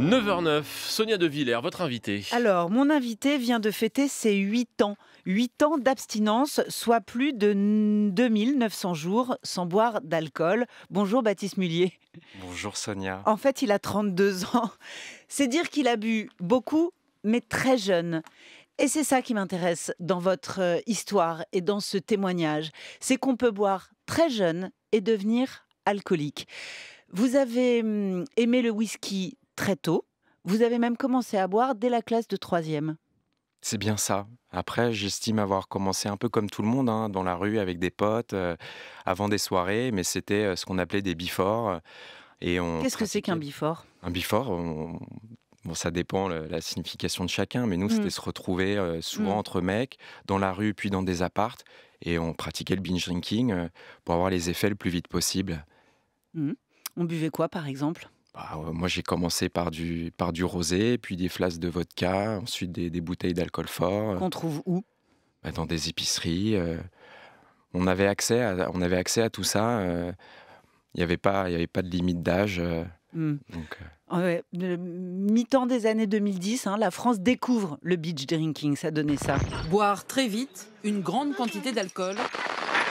9h09, Sonia De Villers, votre invitée. Alors, mon invitée vient de fêter ses 8 ans. 8 ans d'abstinence, soit plus de 2900 jours sans boire d'alcool. Bonjour Baptiste Mullier. Bonjour Sonia. En fait, il a 32 ans. C'est dire qu'il a bu beaucoup, mais très jeune. Et c'est ça qui m'intéresse dans votre euh, histoire et dans ce témoignage. C'est qu'on peut boire très jeune et devenir alcoolique. Vous avez hum, aimé le whisky très tôt. Vous avez même commencé à boire dès la classe de troisième. C'est bien ça. Après, j'estime avoir commencé un peu comme tout le monde, hein, dans la rue, avec des potes, euh, avant des soirées, mais c'était euh, ce qu'on appelait des biforts. Euh, et on Qu'est-ce que c'est qu'un bifort Un bifort, bon, ça dépend la signification de chacun, mais nous, hmm. c'était se retrouver souvent hmm. entre mecs, dans la rue, puis dans des appartes, et on pratiquait le binge drinking pour avoir les effets le plus vite possible. Hmm. On buvait quoi, par exemple bah, moi j'ai commencé par du, par du rosé, puis des flasques de vodka, ensuite des, des bouteilles d'alcool fort. Euh. Qu'on trouve où bah, Dans des épiceries. Euh. on, avait accès à, on avait accès à tout ça. Euh. Il n'y avait, pas, avait pas de limite d'âge. Hmm. donc, ah mi-temps des années 2010, hein, la France découvre le beach drinking, ça donnait ça. Boire très vite une grande quantité d'alcool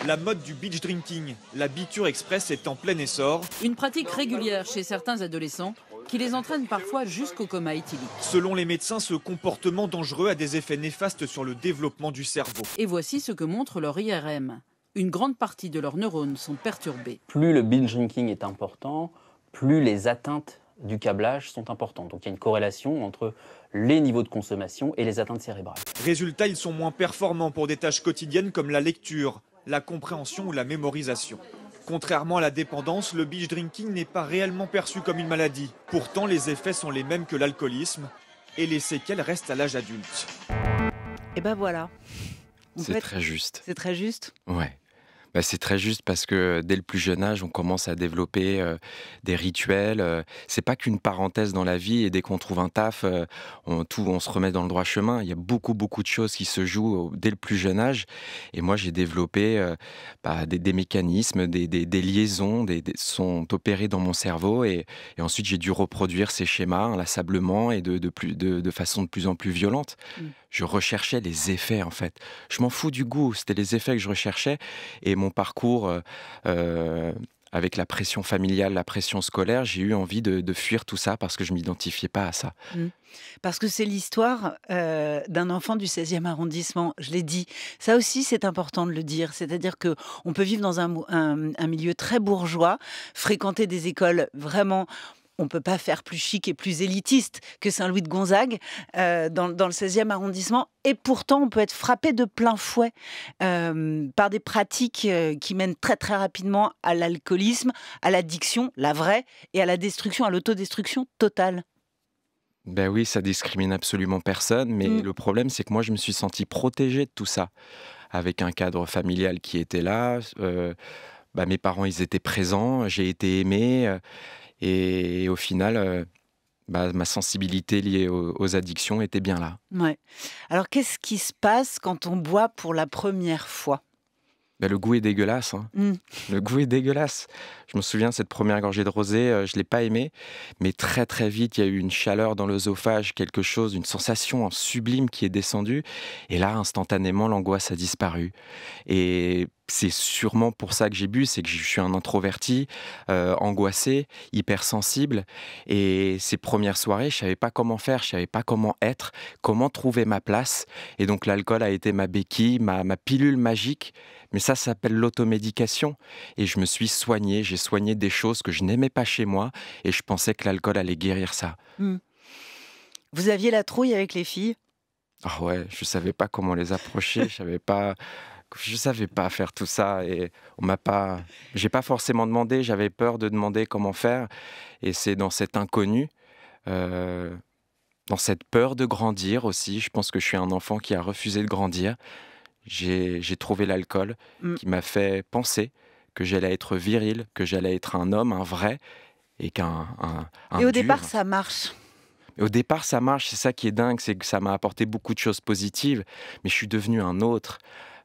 la mode du beach drinking, la biture express est en plein essor. Une pratique régulière chez certains adolescents qui les entraîne parfois jusqu'au coma éthylique. Selon les médecins, ce comportement dangereux a des effets néfastes sur le développement du cerveau. Et voici ce que montre leur IRM. Une grande partie de leurs neurones sont perturbés. Plus le beach drinking est important, plus les atteintes du câblage sont importantes. Donc il y a une corrélation entre les niveaux de consommation et les atteintes cérébrales. Résultat, ils sont moins performants pour des tâches quotidiennes comme la lecture, la compréhension ou la mémorisation. Contrairement à la dépendance, le beach drinking n'est pas réellement perçu comme une maladie. Pourtant, les effets sont les mêmes que l'alcoolisme et les séquelles restent à l'âge adulte. Et ben voilà. C'est très juste. C'est très juste. Ouais. Bah, c'est très juste parce que dès le plus jeune âge, on commence à développer des rituels. c'est pas qu'une parenthèse dans la vie et dès qu'on trouve un taf, on, se remet dans le droit chemin. Il y a beaucoup, beaucoup de choses qui se jouent dès le plus jeune âge. Et moi, j'ai développé bah, des, mécanismes, des, liaisons des, sont opérées dans mon cerveau. Et, ensuite, j'ai dû reproduire ces schémas inlassablement et de, façon de plus en plus violente. Mmh je recherchais les effets en fait. Je m'en fous du goût, c'était les effets que je recherchais et mon parcours. Euh, euh, avec la pression familiale, la pression scolaire, j'ai eu envie de, fuir tout ça parce que je m'identifiais pas à ça. Mmh. Parce que c'est l'histoire euh, d'un enfant du 16e arrondissement, je l'ai dit. Ça aussi, c'est important de le dire. C'est-à-dire que on peut vivre dans un, milieu très bourgeois, fréquenter des écoles vraiment on ne peut pas faire plus chic et plus élitiste que Saint-Louis de Gonzague euh, dans, le 16e arrondissement. Et pourtant, on peut être frappé de plein fouet euh, par des pratiques euh, qui mènent très très rapidement à l'alcoolisme, à l'addiction, la vraie, et à la destruction, à l'autodestruction totale. Ben oui, ça discrimine absolument personne, mais mm. le problème, c'est que moi, je me suis senti protégé de tout ça, avec un cadre familial qui était là. Bah, mes parents, ils étaient présents, j'ai été aimé. Et, au final, euh, bah, ma sensibilité liée aux, addictions était bien là. Ouais. Alors qu'est-ce qui se passe quand on boit pour la première fois bah, le goût est dégueulasse. Hein. Hmm. Le goût est dégueulasse. Je me souviens, cette première gorgée de rosée euh, je ne l'ai pas aimée. Mais très, très vite, il y a eu une chaleur dans l'œsophage, quelque chose, une sensation sublime qui est descendue. Et là, instantanément, l'angoisse a disparu. Et c'est sûrement pour ça que j'ai bu, c'est que je suis un introverti, euh, angoissé, hypersensible. Et ces premières soirées, je savais pas comment faire, je savais pas comment être, comment trouver ma place. Et donc l'alcool a été ma béquille, ma, pilule magique. Mais ça, s'appelle l'automédication. Et je me suis soigné, j'ai soigné des choses que je n'aimais pas chez moi. Et je pensais que l'alcool allait guérir ça. Hmm. Vous aviez la trouille avec les filles Ah ouais, je savais pas comment les approcher, je savais pas je ne savais pas faire tout ça et on m'a pas, j'ai pas forcément demandé. J'avais peur de demander comment faire et c'est dans cet inconnu, euh, dans cette peur de grandir aussi. Je pense que je suis un enfant qui a refusé de grandir. J'ai trouvé l'alcool mm. qui m'a fait penser que j'allais être viril, que j'allais être un homme, un vrai et qu'un. et au départ, ça marche au départ, ça marche, c'est ça qui est dingue, c'est que ça m'a apporté beaucoup de choses positives, mais je suis devenu un autre,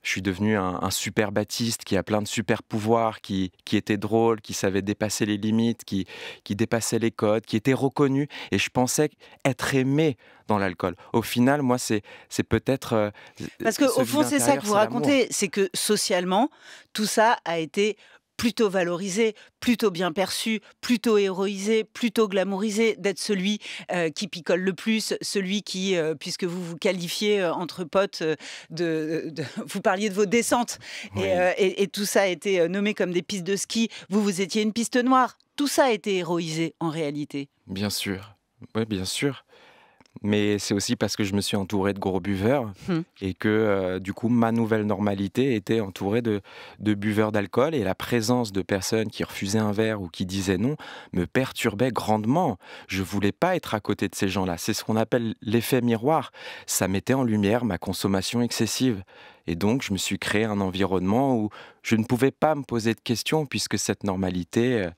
je suis devenu un, super baptiste qui a plein de super pouvoirs, qui, qui était drôle, qui savait dépasser les limites, qui, qui dépassait les codes, qui était reconnu. Et je pensais être aimé dans l'alcool. Au final, moi, c'est peut-être... Euh, parce Parce qu'au fond, c'est ça que vous racontez, c'est que socialement, tout ça a été plutôt valorisé, plutôt bien perçu, plutôt héroïsé, plutôt glamourisé, d'être celui euh, qui picole le plus, celui qui, euh, puisque vous vous qualifiez euh, entre potes, vous parliez de vos descentes, et, tout ça a été nommé comme des pistes de ski, vous, vous étiez une piste noire, tout ça a été héroïsé en réalité. Bien sûr, oui, bien sûr mais c'est aussi parce que je me suis entouré de gros buveurs hmm. et que euh, du coup ma nouvelle normalité était entourée de, buveurs d'alcool et la présence de personnes qui refusaient un verre ou qui disaient non me perturbait grandement. Je voulais pas être à côté de ces gens-là. C'est ce qu'on appelle l'effet miroir. Ça mettait en lumière ma consommation excessive. Et donc, je me suis créé un environnement où je ne pouvais pas me poser de questions puisque cette normalité euh,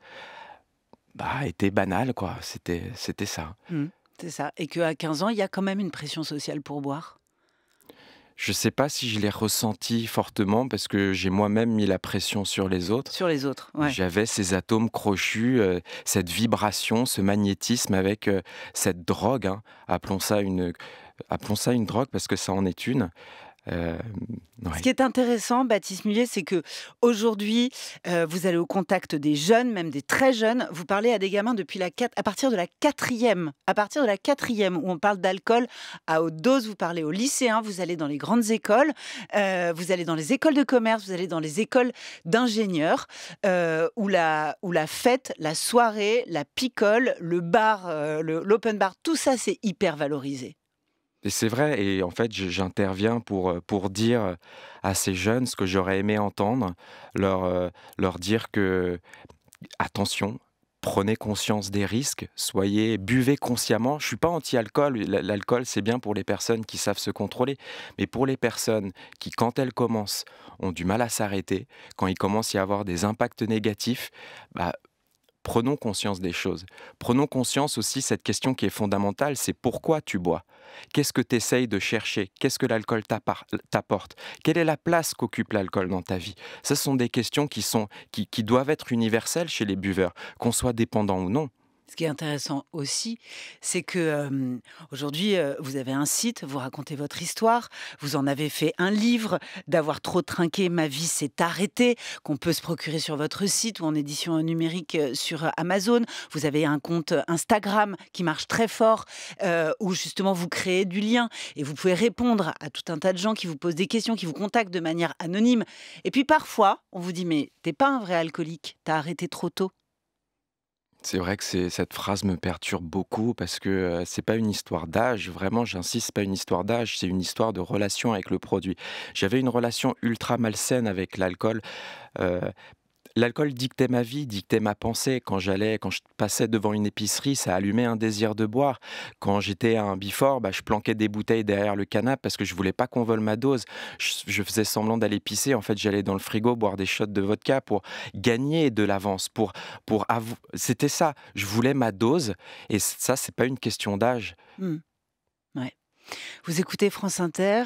bah, était banale, quoi. C'était, ça. Hmm ça. Et qu'à 15 ans, il y a quand même une pression sociale pour boire je ne sais pas si je l'ai ressenti fortement parce que j'ai moi-même mis la pression sur les autres. Sur les autres, J'avais ces atomes crochus, euh, cette vibration, ce magnétisme avec euh, cette drogue. Hein. Appelons, une, appelons ça une drogue parce que ça en est une. Euh, Ce qui est intéressant, Baptiste Mullier, c'est que aujourd'hui, euh, vous allez au contact des jeunes, même des très jeunes. Vous parlez à des gamins depuis la à partir de la quatrième, à partir de la quatrième où on parle d'alcool à haute dose. Vous parlez aux lycéens, vous allez dans les grandes écoles, euh, vous allez dans les écoles de commerce, vous allez dans les écoles d'ingénieurs où la où la fête, la soirée, la picole, le bar, l'open bar, tout ça c'est hyper valorisé c'est vrai, et en fait, j'interviens pour, euh, pour dire euh, à ces jeunes ce que j'aurais aimé entendre, leur, euh, leur dire que, attention, prenez conscience des risques, soyez, buvez consciemment. Je ne suis pas anti-alcool, l'alcool c'est bien pour les personnes qui savent se contrôler, mais pour les personnes qui, quand elles commencent, ont du mal à s'arrêter, quand il commence à y avoir des impacts négatifs, bah, prenons conscience des choses. Prenons conscience aussi cette question qui est fondamentale, c'est pourquoi tu bois Qu'est-ce que tu essayes de chercher Qu'est-ce que l'alcool t'apporte Quelle est la place qu'occupe l'alcool dans ta vie Ce sont des questions qui, sont, qui doivent être universelles chez les buveurs, qu'on soit dépendant ou non. Ce qui est intéressant aussi, c'est que aujourd'hui, vous avez un site, vous racontez votre histoire, vous en avez fait un livre, d'avoir trop trinqué, ma vie s'est arrêtée, qu'on peut se procurer sur votre site ou en édition numérique sur Amazon. Vous avez un compte Instagram qui marche très fort, où justement vous créez du lien et vous pouvez répondre à tout un tas de gens qui vous posent des questions, qui vous contactent de manière anonyme. Et puis parfois, on vous dit, mais t'es pas un vrai alcoolique, t'as arrêté trop tôt. C'est vrai que cette phrase me perturbe beaucoup parce que c'est pas une histoire d'âge, vraiment j'insiste, pas une histoire d'âge, c'est une histoire de relation avec le produit. J'avais une relation ultra malsaine avec l'alcool L'alcool dictait ma vie, dictait ma pensée. Quand j'allais, quand je passais devant une épicerie, ça allumait un désir de boire. Quand j'étais à un bifort, bah, je planquais des bouteilles derrière le canapé parce que je voulais pas qu'on vole ma dose. Je, faisais semblant d'aller pisser. En fait, j'allais dans le frigo boire des shots de vodka pour gagner de l'avance. Pour, pour C'était ça. Je voulais ma dose. Et ça, c'est pas une question d'âge. Mmh. Vous écoutez France Inter,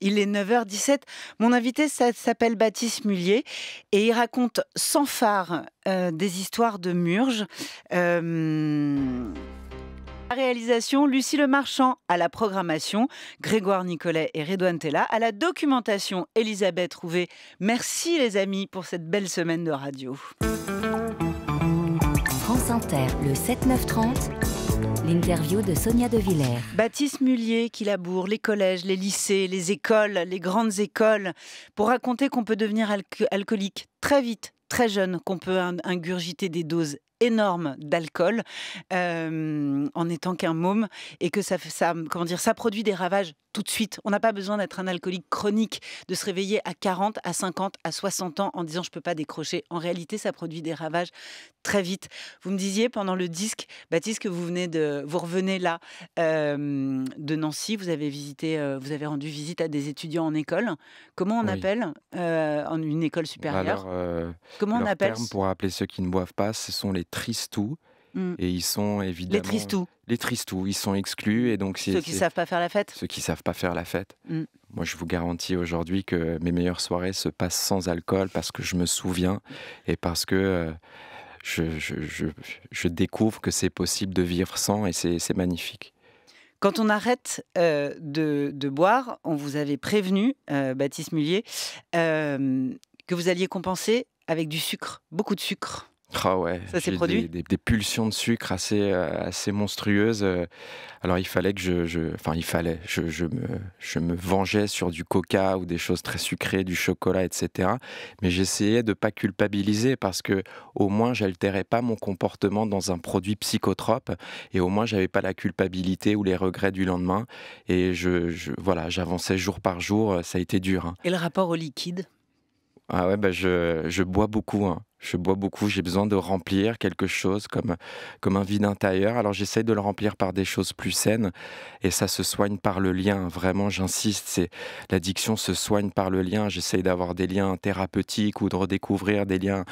il est 9h17. Mon invité s'appelle Baptiste Mullier et il raconte sans phare euh, des histoires de murge euh, la réalisation, Lucie Le Marchand à la programmation, Grégoire Nicolet et Redouane Tella à la documentation, Elisabeth Trouvé. Merci les amis pour cette belle semaine de radio. France Inter, le 7-9-30. L'interview de Sonia De Villers. Baptiste Mullier qui laboure les collèges, les lycées, les écoles, les grandes écoles pour raconter qu'on peut devenir alcoolique très vite, très jeune, qu'on peut ingurgiter des doses énorme d'alcool euh, en étant qu'un môme et que ça, ça, comment dire, ça produit des ravages tout de suite. On n'a pas besoin d'être un alcoolique chronique, de se réveiller à 40, à 50, à 60 ans en disant je peux pas décrocher. En réalité, ça produit des ravages très vite. Vous me disiez pendant le disque, Baptiste, que vous venez de, vous revenez là euh, de Nancy. Vous avez visité, euh, vous avez rendu visite à des étudiants en école. Comment on appelle en une école bah, supérieure Alors, Comment on appelle terme pour appeler ceux qui ne boivent pas, ce sont les tristous. Mm. Et ils sont évidemment. Les tristous. Les tristous, ils sont exclus. Et donc, ceux qui ne savent pas faire la fête Ceux qui ne savent pas faire la fête. Mm. Moi, je vous garantis aujourd'hui que mes meilleures soirées se passent sans alcool parce que je me souviens et parce que. Euh, je, découvre que c'est possible de vivre sans et c'est magnifique. Quand on arrête euh, de, boire, on vous avait prévenu, euh, Baptiste Mullier, que vous alliez compenser avec du sucre, beaucoup de sucre. Ah ouais, Des, pulsions de sucre assez, euh, assez monstrueuses. Euh. Alors il fallait que je, enfin il fallait, je, me, je me vengeais sur du coca ou des choses très sucrées, du chocolat, etc. Mais j'essayais de pas culpabiliser parce que au moins j'altérais pas mon comportement dans un produit psychotrope et au moins je j'avais pas la culpabilité ou les regrets du lendemain. Et je, voilà, j'avançais jour par jour. Euh, ça a été dur. Hein. Et le rapport au liquide ah bah, je, bois beaucoup. Hein. Je bois beaucoup. J'ai besoin de remplir quelque chose comme, un vide intérieur. Alors j'essaie de le remplir par des choses plus saines et ça se soigne par le lien. Hein. Vraiment, j'insiste. C'est l'addiction se soigne par le lien. J'essaie d'avoir des liens thérapeutiques ou de redécouvrir des liens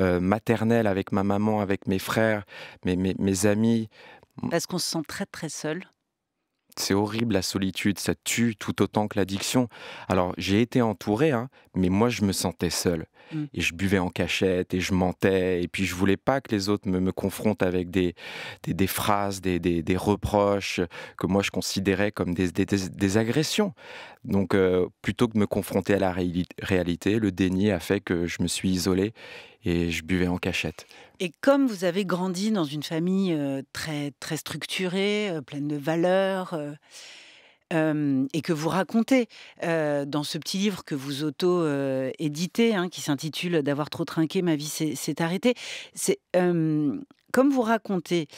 euh, maternels avec ma maman, avec mes frères, mes, mes, mes amis. Parce qu'on se sent très très seul c'est horrible la solitude, ça tue tout autant que l'addiction. Alors j'ai été entouré, hein, mais moi je me sentais seul. Mmh. Et je buvais en cachette et je mentais. Et puis je voulais pas que les autres me, confrontent avec des, des, phrases, des, reproches que moi je considérais comme des, des agressions. Donc euh, plutôt que de me confronter à la réalité, le déni a fait que je me suis isolé et je buvais en cachette. Et comme vous avez grandi dans une famille euh, très, très structurée, euh, pleine de valeurs, euh, et que vous racontez dans ce petit livre que vous auto-éditez, hein, qui s'intitule D'avoir trop trinqué, ma vie s'est arrêtée. C'est comme vous racontez.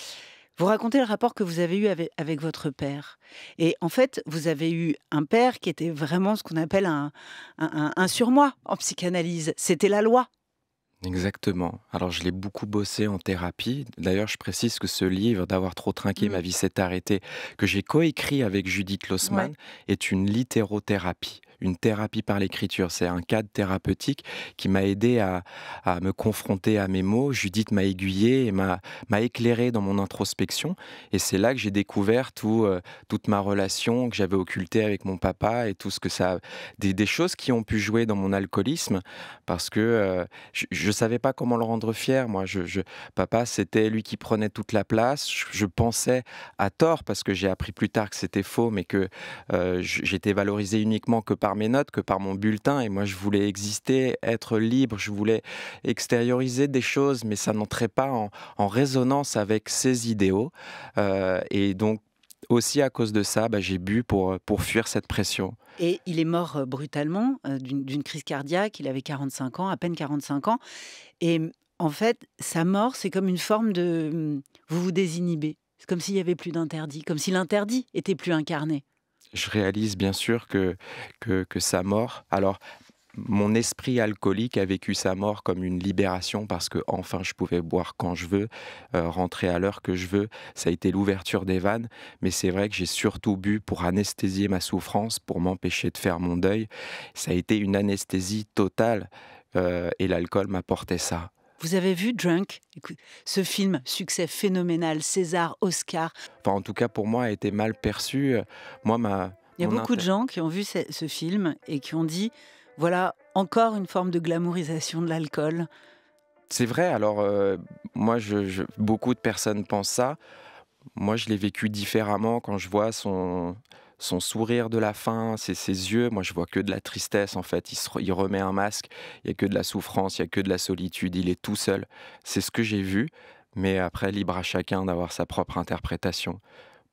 Vous racontez le rapport que vous avez eu avec, votre père. Et en fait, vous avez eu un père qui était vraiment ce qu'on appelle un, un, un surmoi en psychanalyse. C'était la loi, Exactement. Alors je l'ai beaucoup bossé en thérapie. D'ailleurs, je précise que ce livre, D'avoir trop trinqué, ma mmh. vie s'est arrêtée, que j'ai coécrit avec Judith Lossman, est une littérothérapie une thérapie par l'écriture. C'est un cadre thérapeutique qui m'a aidé à, à, me confronter à mes mots. Judith m'a aiguillé et m'a éclairé dans mon introspection. Et c'est là que j'ai découvert tout, euh, toute ma relation que j'avais occultée avec mon papa et tout ce que ça. Des, des, choses qui ont pu jouer dans mon alcoolisme parce que euh, je savais pas comment le rendre fier. Moi, je, papa, c'était lui qui prenait toute la place. Je, pensais à tort parce que j'ai appris plus tard que c'était faux, mais que euh, j'étais valorisé uniquement que par mes notes que par mon bulletin. Et moi, je voulais exister, être libre, je voulais extérioriser des choses, mais ça n'entrait pas en, résonance avec ses idéaux. Euh, et donc, aussi à cause de ça, bah, j'ai bu pour, pour fuir cette pression. Et il est mort euh, brutalement euh, d'une crise cardiaque. Il avait 45 ans, à peine 45 ans. Et en fait, sa mort, c'est comme une forme de. Vous vous désinhibez. C'est comme s'il n'y avait plus d'interdit, comme si l'interdit était plus incarné je réalise bien sûr que, que, sa mort, alors mon esprit alcoolique a vécu sa mort comme une libération parce que enfin je pouvais boire quand je veux, euh, rentrer à l'heure que je veux. Ça a été l'ouverture des vannes, mais c'est vrai que j'ai surtout bu pour anesthésier ma souffrance, pour m'empêcher de faire mon deuil. Ça a été une anesthésie totale euh, et l'alcool m'apportait ça. Vous avez vu Drunk Ce film, succès phénoménal, César, Oscar. Enfin, en tout cas, pour moi, a été mal perçu. Moi, ma. Il y a beaucoup de gens qui ont vu ce, film et qui ont dit voilà, encore une forme de glamourisation de l'alcool. C'est vrai, alors euh, moi, beaucoup de personnes pensent ça. Moi, je l'ai vécu différemment quand je vois son, son sourire de la fin, c'est ses, yeux. Moi, je vois que de la tristesse, en fait. Il, remet un masque. Il n'y a que de la souffrance, il n'y a que de la solitude. Il est tout seul. C'est ce que j'ai vu. Mais après, libre à chacun d'avoir sa propre interprétation.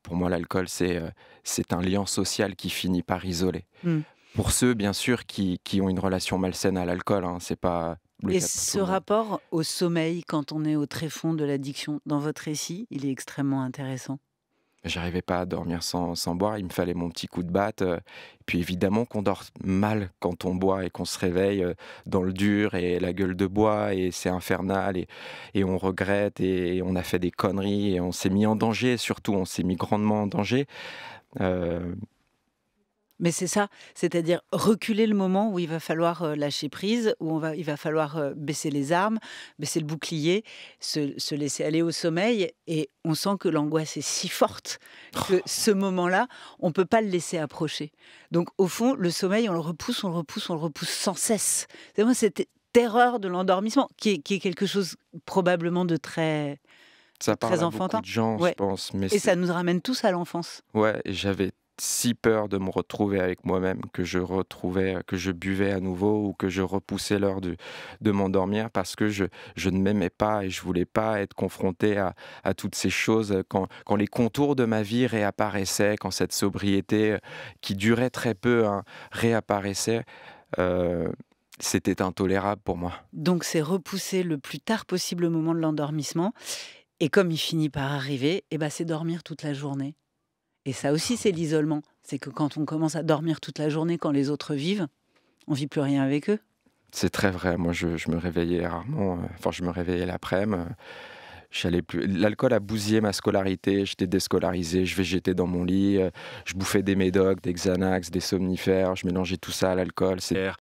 Pour moi, l'alcool, c'est euh, c'est un lien social qui finit par isoler. Hmm. Pour ceux, bien sûr, qui, ont une relation malsaine à l'alcool, hein, c'est pas et ce rapport au sommeil quand on est au tréfonds de l'addiction, dans votre récit, il est extrêmement intéressant. J'arrivais pas à dormir sans, boire, il me fallait mon petit coup de batte. Euh, puis évidemment qu'on dort mal quand on boit et qu'on se réveille euh, dans le dur et la gueule de bois et c'est infernal et, et, on regrette et on a fait des conneries et on s'est mis en danger, surtout on s'est mis grandement en danger. Euh, mais c'est ça, c'est-à-dire reculer le moment où il va falloir euh, lâcher prise, où on va, il va falloir euh, baisser les armes, baisser le bouclier, se, laisser aller au sommeil. Et on sent que l'angoisse est si forte que oh. ce moment-là, on ne peut pas le laisser approcher. Donc au fond, le sommeil, on le repousse, on le repousse, on le repousse sans cesse. C'est moi cette terreur de l'endormissement qui est, quelque chose probablement de très ça parle très enfantin. beaucoup de gens, je pense. Mais et ça nous ramène tous à l'enfance. Ouais, j'avais si peur de me retrouver avec moi-même que je retrouvais, que je buvais à nouveau ou que je repoussais l'heure de, de m'endormir parce que je, ne m'aimais pas et je voulais pas être confronté à, toutes ces choses quand, les contours de ma vie réapparaissaient, quand cette sobriété euh, qui durait très peu hein, réapparaissait. Euh, c'était intolérable pour moi. Donc c'est repousser le plus tard possible le moment de l'endormissement. Et comme il finit par arriver, eh ben c'est dormir toute la journée. Et ça aussi, c'est l'isolement. C'est que quand on commence à dormir toute la journée, quand les autres vivent, on vit plus rien avec eux. C'est très vrai. Moi, je, me réveillais rarement. Euh, enfin, je me réveillais l'après-midi. J'allais plus. L'alcool a bousillé ma scolarité. J'étais déscolarisé. Je végétais dans mon lit. Euh, je bouffais des médocs, des Xanax, des somnifères. Je mélangeais tout ça à l'alcool. C'est